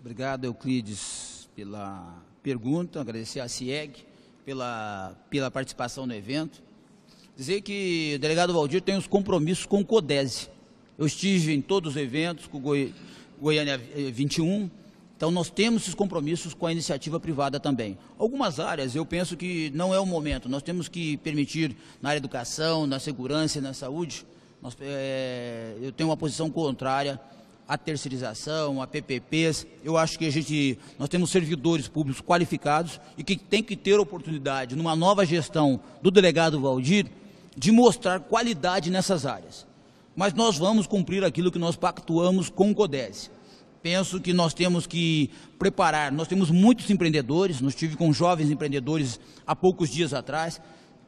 Obrigado, Euclides, pela pergunta. Agradecer à CIEG pela, pela participação no evento. Dizer que o delegado Valdir tem os compromissos com o CODESE. Eu estive em todos os eventos com o Goi Goiânia 21, eh, então nós temos esses compromissos com a iniciativa privada também. Algumas áreas eu penso que não é o momento, nós temos que permitir na área da educação, na segurança e na saúde. Nós, é, eu tenho uma posição contrária a terceirização, a PPPs. Eu acho que a gente, nós temos servidores públicos qualificados e que tem que ter oportunidade, numa nova gestão do delegado Valdir, de mostrar qualidade nessas áreas. Mas nós vamos cumprir aquilo que nós pactuamos com o CODES. Penso que nós temos que preparar, nós temos muitos empreendedores, nós estive com jovens empreendedores há poucos dias atrás,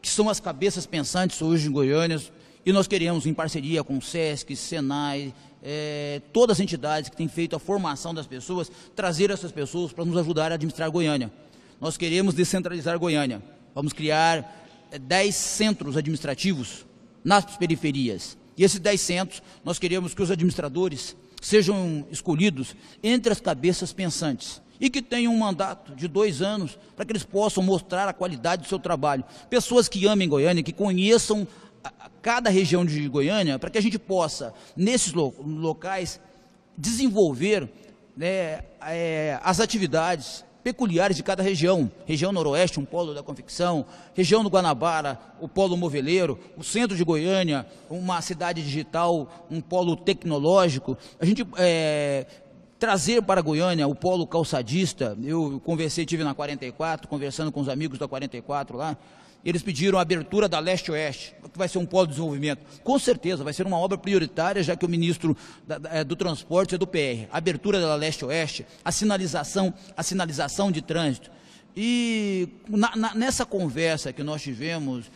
que são as cabeças pensantes hoje em Goiânia, e nós queremos, em parceria com o SESC, SENAI, é, todas as entidades que têm feito a formação das pessoas, trazer essas pessoas para nos ajudar a administrar Goiânia. Nós queremos descentralizar Goiânia. Vamos criar 10 é, centros administrativos nas periferias. E esses 10 centros, nós queremos que os administradores sejam escolhidos entre as cabeças pensantes e que tenham um mandato de dois anos para que eles possam mostrar a qualidade do seu trabalho. Pessoas que amem Goiânia, que conheçam cada região de Goiânia, para que a gente possa, nesses locais, desenvolver né, é, as atividades peculiares de cada região. Região Noroeste, um polo da confecção, região do Guanabara, o polo moveleiro, o centro de Goiânia, uma cidade digital, um polo tecnológico. A gente é, trazer para Goiânia o polo calçadista, eu conversei, tive na 44, conversando com os amigos da 44 lá, eles pediram a abertura da leste-oeste, que vai ser um polo de desenvolvimento. Com certeza, vai ser uma obra prioritária, já que o ministro da, da, é, do Transporte é do PR. A abertura da leste-oeste, a sinalização, a sinalização de trânsito. E na, na, nessa conversa que nós tivemos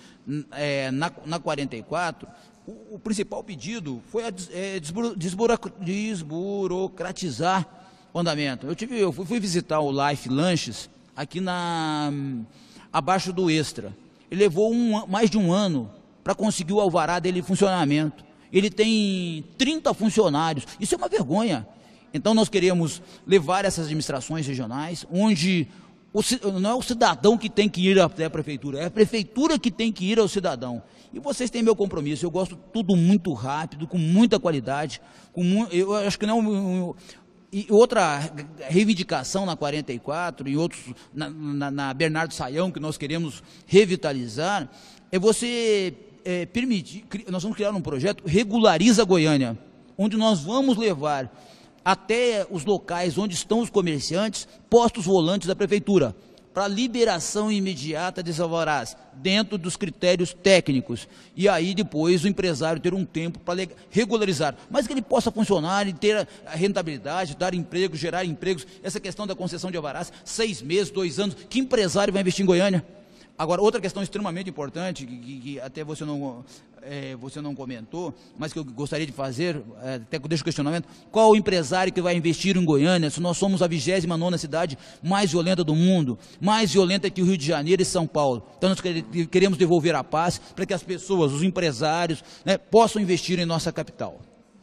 é, na, na 44, o, o, principal pedido foi a, é, desburo, desburocratizar o andamento. Eu, tive, eu fui, fui visitar o Life Lanches aqui na abaixo do Extra. Ele levou um, mais de um ano para conseguir o alvará dele em funcionamento. Ele tem 30 funcionários. Isso é uma vergonha. Então nós queremos levar essas administrações regionais, onde o, não é o cidadão que tem que ir até a prefeitura, é a prefeitura que tem que ir ao cidadão. E vocês têm meu compromisso. Eu gosto tudo muito rápido, com muita qualidade. Com, eu acho que não. É e outra reivindicação na 44 e outros na, na, na Bernardo Saião que nós queremos revitalizar é você é, permitir. Nós vamos criar um projeto regulariza Goiânia, onde nós vamos levar até os locais onde estão os comerciantes postos volantes da prefeitura para liberação imediata de alvarás, dentro dos critérios técnicos. E aí depois o empresário ter um tempo para regularizar, mas que ele possa funcionar e ter a rentabilidade, dar emprego, gerar empregos. Essa questão da concessão de alvarás, seis meses, dois anos, que empresário vai investir em Goiânia? Agora, outra questão extremamente importante, que, que, que até você não, é, você não comentou, mas que eu gostaria de fazer, é, até que deixo o questionamento, qual o empresário que vai investir em Goiânia, se nós somos a 29ª cidade mais violenta do mundo, mais violenta que o Rio de Janeiro e São Paulo. Então, nós queremos devolver a paz para que as pessoas, os empresários, né, possam investir em nossa capital.